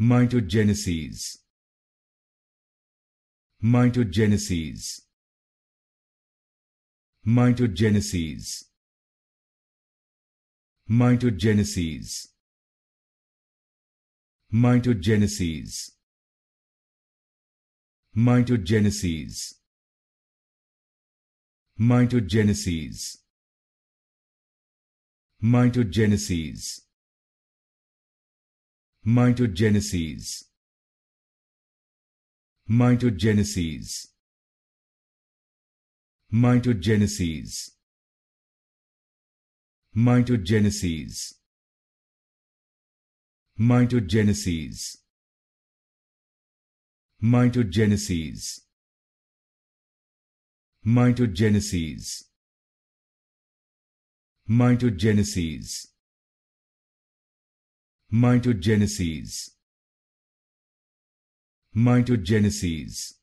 mitogenesis mitogenesis mitogenesis mitogenesis mitogenesis mitogenesis mitogenesis mitogenesis mitogenesis mitogenesis mitogenesis mitogenesis mitogenesis mitogenesis mitogenesis mitogenesis mitogenesis mitogenesis